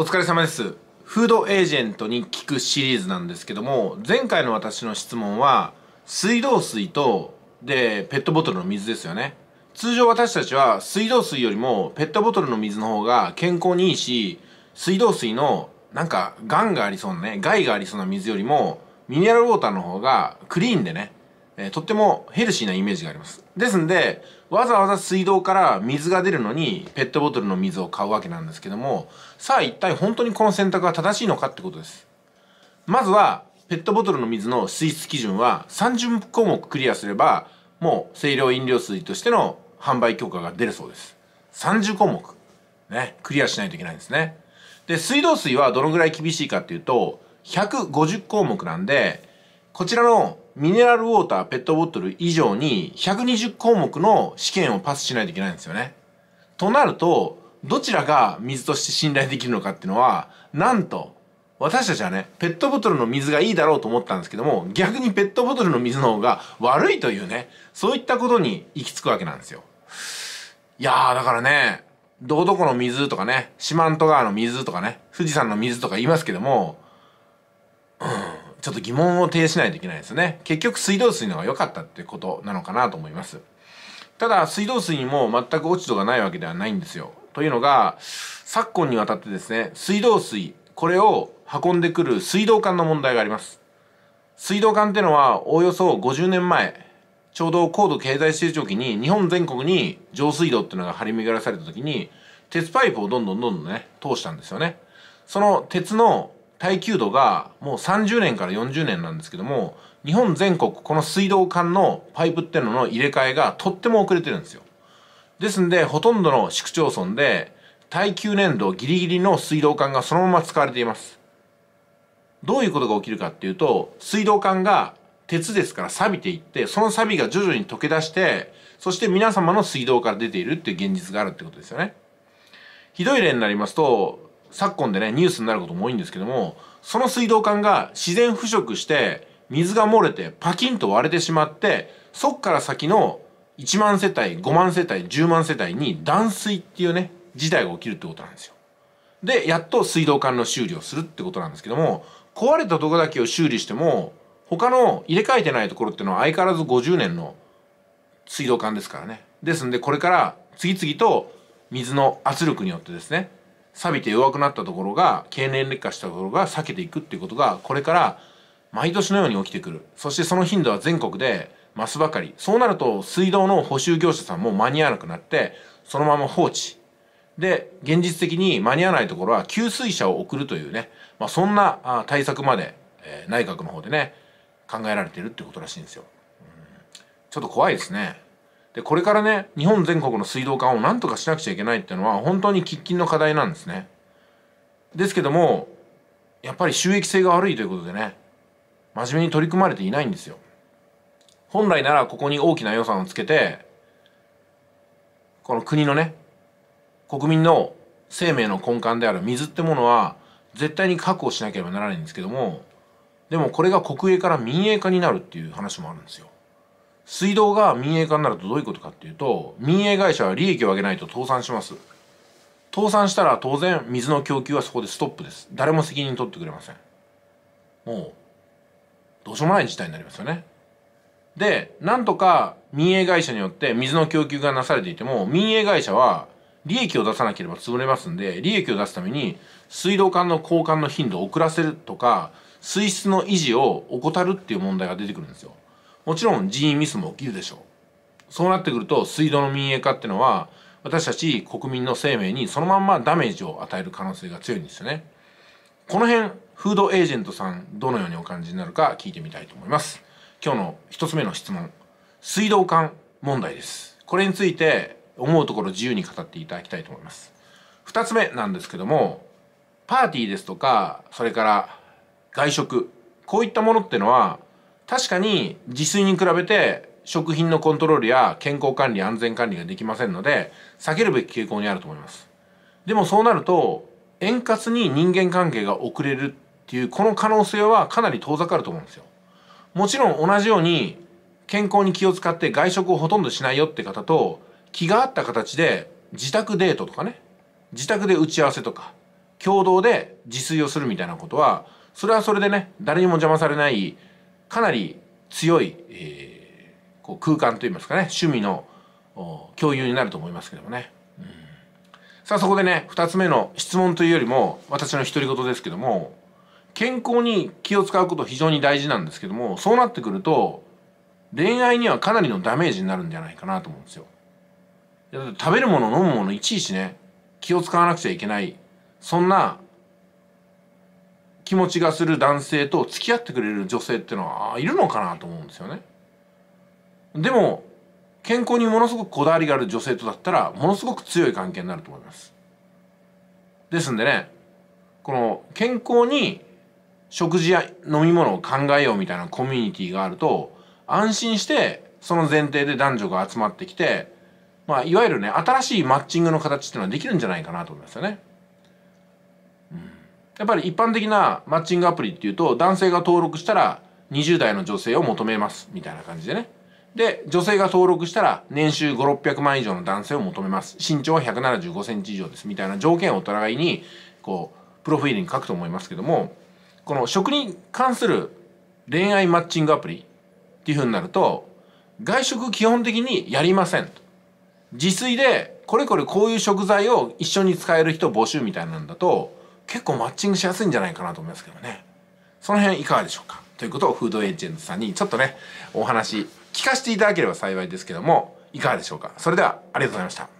お疲れ様ですフードエージェントに聞くシリーズなんですけども前回の私の質問は水道水とでペットボトルの水ですよね通常私たちは水道水よりもペットボトルの水の方が健康にいいし水道水のなんか癌がありそうなね害がありそうな水よりもミネラルウォーターの方がクリーンでね、えー、とってもヘルシーなイメージがありますですんでわざわざ水道から水が出るのにペットボトルの水を買うわけなんですけどもさあ一体本当にこの選択は正しいのかってことですまずはペットボトルの水の水質基準は30項目クリアすればもう清涼飲料水としての販売許可が出るそうです30項目ねクリアしないといけないんですねで水道水はどのぐらい厳しいかっていうと150項目なんでこちらのミネラルウォーターペットボトル以上に120項目の試験をパスしないといけないんですよね。となると、どちらが水として信頼できるのかっていうのは、なんと、私たちはね、ペットボトルの水がいいだろうと思ったんですけども、逆にペットボトルの水の方が悪いというね、そういったことに行き着くわけなんですよ。いやー、だからね、どこどこの水とかね、四万十川の水とかね、富士山の水とか言いますけども、うん、ちょっと疑問を呈しないといけないですね。結局水道水の方が良かったってことなのかなと思います。ただ、水道水にも全く落ち度がないわけではないんですよ。というのが、昨今にわたってですね、水道水、これを運んでくる水道管の問題があります。水道管ってのは、おおよそ50年前、ちょうど高度経済成長期に日本全国に上水道っていうのが張り巡らされた時に鉄パイプをどんどんどんどんね通したんですよね。その鉄の耐久度がもう30年から40年なんですけども日本全国この水道管のパイプっていうのの入れ替えがとっても遅れてるんですよですんでほとんどの市区町村で耐久年度ギリギリの水道管がそのまま使われていますどういうことが起きるかっていうと水道管が鉄ですから錆びていってその錆びが徐々に溶け出してそして皆様の水道から出ているっていう現実があるってことですよねひどい例になりますと昨今でねニュースになることも多いんですけどもその水道管が自然腐食して水が漏れてパキンと割れてしまってそっから先の1万世帯5万世帯10万世帯に断水っていうね事態が起きるってことなんですよ。でやっと水道管の修理をするってことなんですけども壊れたとこだけを修理しても他の入れ替えてないところっていうのは相変わらず50年の水道管ですからねですんでこれから次々と水の圧力によってですね錆びて弱くなったところが経年劣化したところが裂けていくっていうことがこれから毎年のように起きてくるそしてその頻度は全国で増すばかりそうなると水道の補修業者さんも間に合わなくなってそのまま放置で現実的に間に合わないところは給水車を送るというね、まあ、そんな対策まで、え内閣の方でね考えられてるってことらしいんですよ、うん、ちょっと怖いですねでこれからね日本全国の水道管をなんとかしなくちゃいけないっていうのは本当に喫緊の課題なんですねですけどもやっぱり収益性が悪いということでね真面目に取り組まれていないんですよ本来ならここに大きな予算をつけてこの国のね国民の生命の根幹である水ってものは絶対に確保しなければならないんですけどもでもこれが国営から民営化になるっていう話もあるんですよ水道が民営化になるとどういうことかっていうと民営会社は利益を上げないと倒産します倒産したら当然水の供給はそこでストップです誰も責任取ってくれませんもうどうしようもない事態になりますよねでなんとか民営会社によって水の供給がなされていても民営会社は利益を出さなければ潰れますんで利益を出すために水道管の交換の頻度を遅らせるとか水質の維持を怠るっていう問題が出てくるんですよもちろん人員ミスも起きるでしょうそうなってくると水道の民営化っていうのは私たち国民の生命にそのまんまダメージを与える可能性が強いんですよねこの辺フードエージェントさんどのようにお感じになるか聞いてみたいと思います今日の一つ目の質問水道管問題ですこれについて思うところ自由に語っていただきたいと思います2つ目なんですけどもパーティーですとかそれから外食こういったものってのは確かに自炊に比べて食品のコントロールや健康管理安全管理ができませんので避けるべき傾向にあると思いますでもそうなると円滑に人間関係が遅れるっていうこの可能性はかなり遠ざかると思うんですよもちろん同じように健康に気を使って外食をほとんどしないよって方と気が合った形で自宅デートとかね自宅で打ち合わせとか共同で自炊をするみたいなことはそれはそれでね誰にも邪魔されないかなり強い、えー、こう空間といいますかね趣味の共有になると思いますけどもね。うん、さあそこでね2つ目の質問というよりも私の独り言ですけども健康に気を使うこと非常に大事なんですけどもそうなってくると恋愛にはかなりのダメージになるんじゃないかなと思うんですよ。食べるもの飲むものいちいちね気を使わなくちゃいけないそんな気持ちがする男性と付き合ってくれる女性っていうのはいるのかなと思うんですよね。でも健康にものすごくこだわりがある女性とだったらものすごく強い関係になると思います。ですんでねこの健康に食事や飲み物を考えようみたいなコミュニティがあると安心してその前提で男女が集まってきてまあいわゆるね新しいマッチングの形っていうのはできるんじゃないかなと思いますよね。やっぱり一般的なマッチングアプリっていうと男性が登録したら20代の女性を求めますみたいな感じでねで女性が登録したら年収5600万以上の男性を求めます身長は1 7 5センチ以上ですみたいな条件をお互いにこうプロフィールに書くと思いますけどもこの食に関する恋愛マッチングアプリっていうふうになると外食基本的にやりませんと自炊でこれこれこういう食材を一緒に使える人募集みたいなんだと結構マッチングしやすいんじゃないかなと思いますけどねその辺いかがでしょうかということをフードエージェントさんにちょっとねお話聞かせていただければ幸いですけどもいかがでしょうかそれではありがとうございました